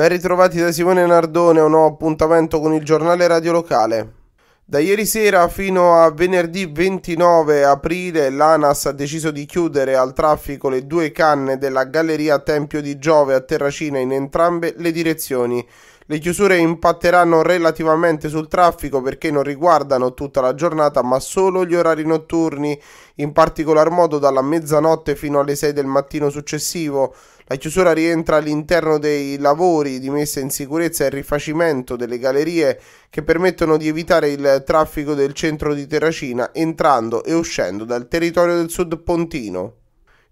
Ben ritrovati da Simone Nardone, un nuovo appuntamento con il giornale radio locale. Da ieri sera fino a venerdì 29 aprile l'ANAS ha deciso di chiudere al traffico le due canne della galleria Tempio di Giove a Terracina in entrambe le direzioni. Le chiusure impatteranno relativamente sul traffico perché non riguardano tutta la giornata ma solo gli orari notturni, in particolar modo dalla mezzanotte fino alle 6 del mattino successivo. La chiusura rientra all'interno dei lavori di messa in sicurezza e rifacimento delle gallerie che permettono di evitare il traffico del centro di Terracina entrando e uscendo dal territorio del sud pontino.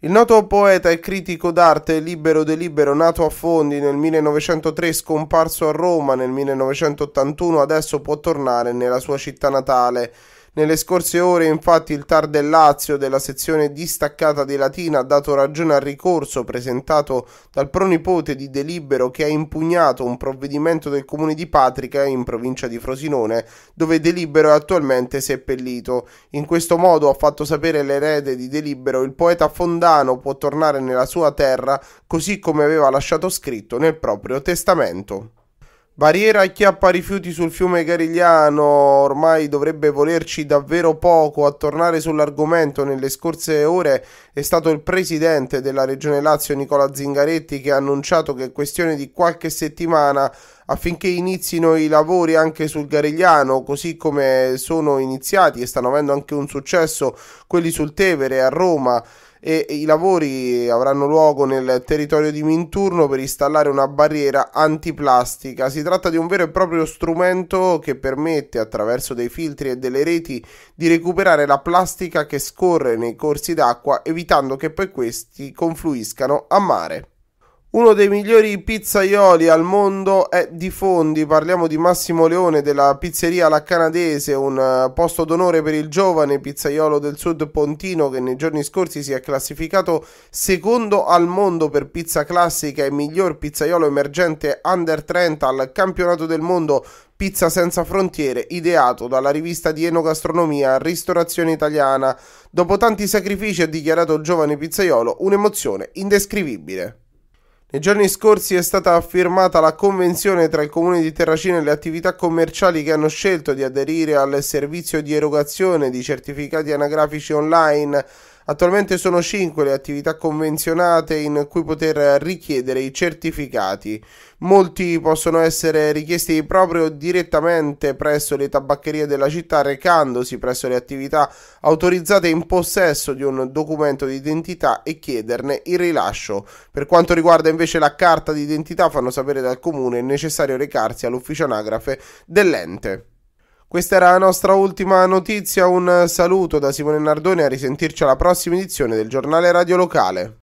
Il noto poeta e critico d'arte Libero De Libero, nato a Fondi nel 1903, scomparso a Roma nel 1981, adesso può tornare nella sua città natale. Nelle scorse ore, infatti, il TAR del Lazio della sezione distaccata di Latina ha dato ragione al ricorso presentato dal pronipote di Delibero che ha impugnato un provvedimento del comune di Patrica in provincia di Frosinone, dove Delibero è attualmente seppellito. In questo modo, ha fatto sapere l'erede di Delibero, il poeta Fondano può tornare nella sua terra così come aveva lasciato scritto nel proprio testamento. Barriera a chiappa rifiuti sul fiume Garigliano, ormai dovrebbe volerci davvero poco a tornare sull'argomento. Nelle scorse ore è stato il presidente della Regione Lazio Nicola Zingaretti che ha annunciato che è questione di qualche settimana affinché inizino i lavori anche sul Garigliano, così come sono iniziati e stanno avendo anche un successo quelli sul Tevere a Roma e i lavori avranno luogo nel territorio di Minturno per installare una barriera antiplastica. Si tratta di un vero e proprio strumento che permette attraverso dei filtri e delle reti di recuperare la plastica che scorre nei corsi d'acqua evitando che poi questi confluiscano a mare. Uno dei migliori pizzaioli al mondo è Di Fondi, parliamo di Massimo Leone della pizzeria La Canadese, un eh, posto d'onore per il giovane pizzaiolo del sud pontino che nei giorni scorsi si è classificato secondo al mondo per pizza classica e miglior pizzaiolo emergente under 30 al campionato del mondo Pizza Senza Frontiere, ideato dalla rivista di Enogastronomia Ristorazione Italiana. Dopo tanti sacrifici ha dichiarato il giovane pizzaiolo un'emozione indescrivibile. Nei giorni scorsi è stata firmata la convenzione tra il Comune di Terracina e le attività commerciali che hanno scelto di aderire al servizio di erogazione di certificati anagrafici online Attualmente sono 5 le attività convenzionate in cui poter richiedere i certificati. Molti possono essere richiesti proprio direttamente presso le tabaccherie della città recandosi presso le attività autorizzate in possesso di un documento di identità e chiederne il rilascio. Per quanto riguarda invece la carta d'identità fanno sapere dal comune è necessario recarsi all'ufficio anagrafe dell'ente. Questa era la nostra ultima notizia, un saluto da Simone Nardone a risentirci alla prossima edizione del giornale radio locale.